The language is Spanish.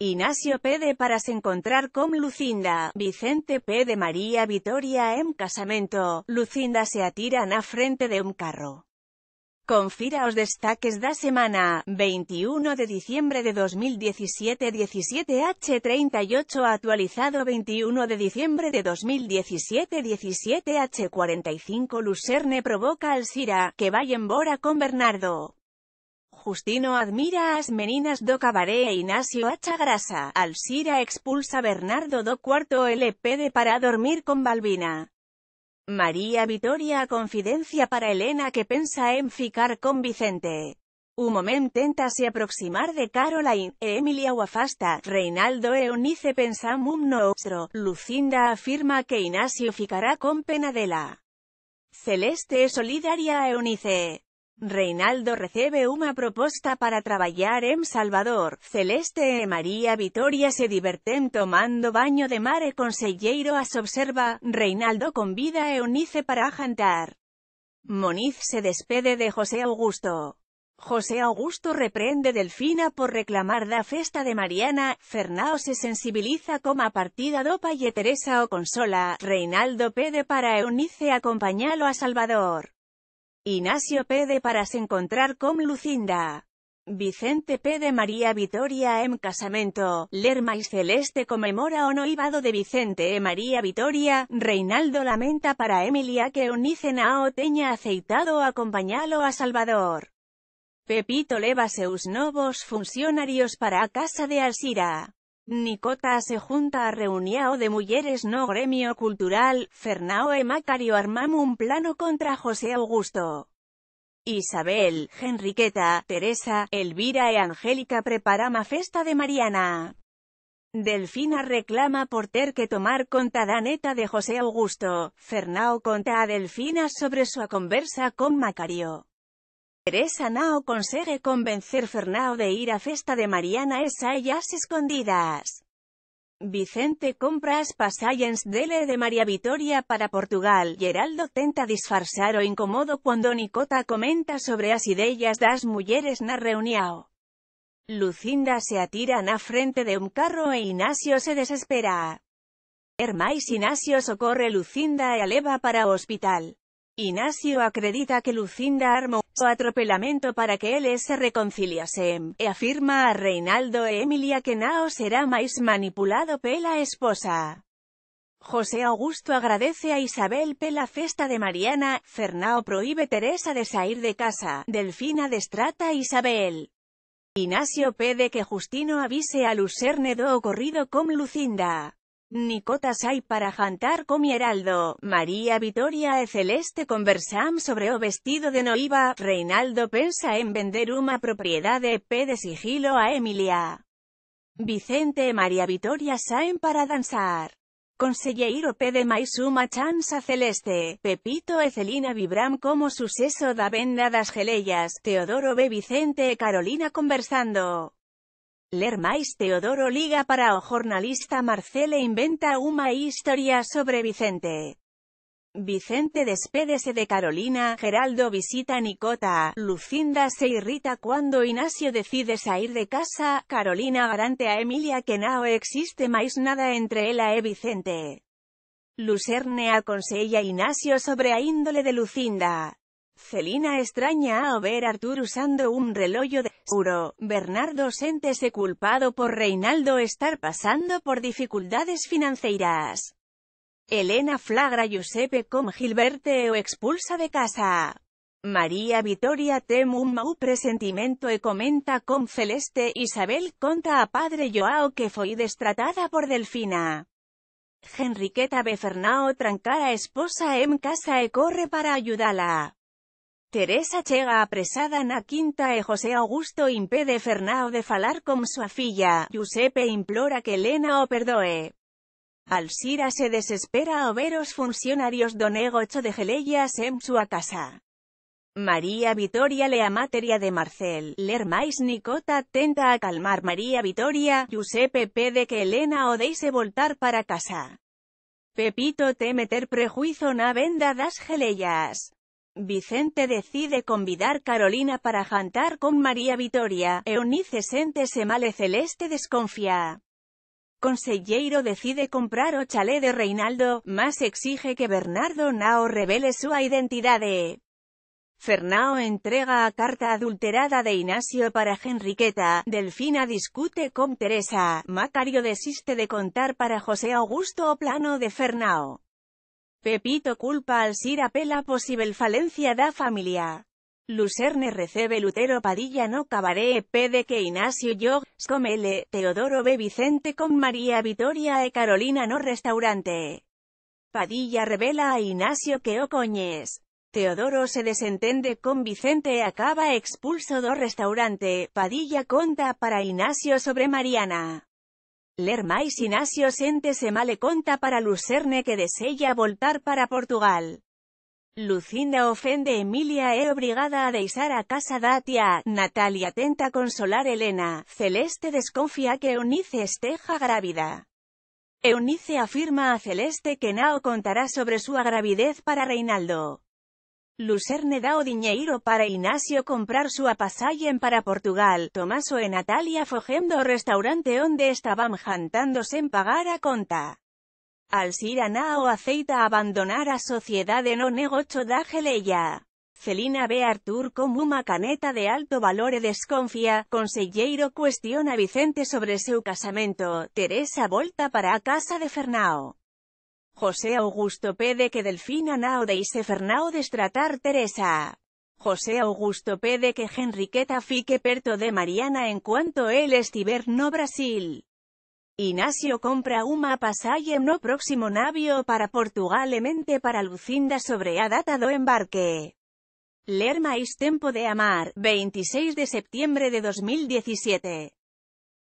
Ignacio P. de se encontrar con Lucinda, Vicente P. de María Vitoria en casamento, Lucinda se atiran a frente de un carro. Confira os destaques da semana, 21 de diciembre de 2017 17H38 actualizado 21 de diciembre de 2017 17H45 Lucerne provoca al Sira, que vaya en Bora con Bernardo. Justino admira a Asmeninas do Cabaré e Ignacio Hacha Grasa. Alcira expulsa Bernardo do Cuarto LPD Para Dormir con Balbina. María Vitoria confidencia para Elena que pensa en ficar con Vicente. Un momento tenta-se aproximar de Caroline, e Emilia Wafasta, Reinaldo e Unice no nostro. Lucinda afirma que Ignacio ficará con Penadela. Celeste solidaria a Eunice. Reinaldo recibe una propuesta para trabajar en Salvador. Celeste e María Vitoria se diverten tomando baño de mar e consejero as observa. Reinaldo convida a e Eunice para jantar. Moniz se despede de José Augusto. José Augusto reprende Delfina por reclamar la festa de Mariana, Fernao se sensibiliza como a partida dopa y Teresa o consola, Reinaldo pede para Eunice acompañarlo a Salvador. Ignacio P. para se encontrar con Lucinda. Vicente P. de María Vitoria en Casamento, Lerma y Celeste conmemora o noivado de Vicente e María Vitoria, Reinaldo lamenta para Emilia que unicen a o aceitado acompañalo a Salvador. Pepito leva seus novos funcionarios para a casa de Alcira. Nicota se junta a reuniao de mujeres no gremio cultural, Fernao e Macario armam un plano contra José Augusto. Isabel, Henriqueta, Teresa, Elvira e Angélica preparama festa de Mariana. Delfina reclama por ter que tomar conta da neta de José Augusto, Fernao conta a Delfina sobre su conversa con Macario. Teresa Nao consigue convencer Fernao de ir a festa de Mariana e ellas escondidas. Vicente compra as dele de María Vitoria para Portugal. Geraldo tenta disfarzar o incomodo cuando Nicota comenta sobre as ideas das mujeres na reuniao. Lucinda se atira na frente de un carro e Inacio se desespera. Hermais Inacio socorre Lucinda e a para hospital. Ignacio acredita que Lucinda armó un atropelamiento para que él se reconciliase y e afirma a Reinaldo e Emilia que Nao será más manipulado pela esposa. José Augusto agradece a Isabel pela festa de Mariana, Fernao prohíbe Teresa de salir de casa, Delfina destrata a Isabel. Ignacio pede que Justino avise a Lucerne ocurrido ocurrido con Lucinda. Nicotas hay para jantar mi Heraldo, María Vitoria e Celeste conversam sobre o vestido de noiva, Reinaldo pensa en vender propiedad de P de sigilo a Emilia. Vicente e María Vitoria saen para danzar. Conselleiro de Maisuma uma a celeste, Pepito e Celina vibram como suceso da venda das geleias, Teodoro ve Vicente e Carolina conversando. Lermais Teodoro Liga para o jornalista Marcele inventa una historia sobre Vicente. Vicente despédese de Carolina, Geraldo visita a Nicota, Lucinda se irrita cuando Ignacio decide salir de casa, Carolina garante a Emilia que no existe más nada entre ela e Vicente. Lucerne a Ignacio sobre a índole de Lucinda. Celina extraña a ver a Arthur usando un reloj de oro. Bernardo ser culpado por Reinaldo estar pasando por dificultades financieras. Elena flagra Giuseppe con Gilberte o expulsa de casa. María Vitoria teme un mau presentimiento e comenta con Celeste Isabel conta a padre Joao que fue destratada por Delfina. Henriqueta Befernao trancar a esposa en casa e corre para ayudarla. Teresa chega apresada na quinta e José Augusto impede Fernao de falar con su filla. Giuseppe implora que Elena o perdoe. Alcira se desespera ao ver funcionarios do de geleias en su casa. María Vitoria lea materia de Marcel. Lermais Nicota tenta acalmar calmar María Vitoria. Giuseppe pede que Elena o deise voltar para casa. Pepito te meter prejuicio na venda das geleias. Vicente decide convidar Carolina para jantar con María Vitoria, Eunice sente-se mal Celeste desconfía. Conselleiro decide comprar o chalé de Reinaldo, más exige que Bernardo Nao revele su identidad. Fernao entrega a carta adulterada de Ignacio para Henriqueta, Delfina discute con Teresa, Macario desiste de contar para José Augusto o plano de Fernao. Pepito culpa al Sira pela posible falencia da familia. Lucerne recebe Lutero Padilla no cabaré pede de que Ignacio yo Scomele, Teodoro ve Vicente con María Vitoria e Carolina no restaurante. Padilla revela a Ignacio que o coñes. Teodoro se desentende con Vicente e acaba expulso do restaurante. Padilla conta para Ignacio sobre Mariana y Sinasio sente-se male conta para Lucerne que desea voltar para Portugal. Lucinda ofende Emilia e obligada a deisar a casa da Atia. Natalia tenta consolar Elena. Celeste desconfía que Eunice esteja grávida. Eunice afirma a Celeste que Nao contará sobre su gravidez para Reinaldo. Lucerne da o diñeiro para Ignacio comprar su en para Portugal. Tomaso e Natalia fogendo o restaurante onde estaban jantando en pagar a conta. Alcira siranao aceita abandonar a sociedade no negocio da geleia. Celina ve a Artur como una caneta de alto valor e desconfía, Conselleiro cuestiona a Vicente sobre su casamento, Teresa volta para a casa de Fernao. José Augusto pede que Delfina y y de destratar Teresa. José Augusto pede que Henriqueta fique perto de Mariana en cuanto él estiver no Brasil. Inacio compra uma passagem no próximo navio para Portugal e para Lucinda sobre a data do embarque. Lermais tempo de amar, 26 de septiembre de 2017.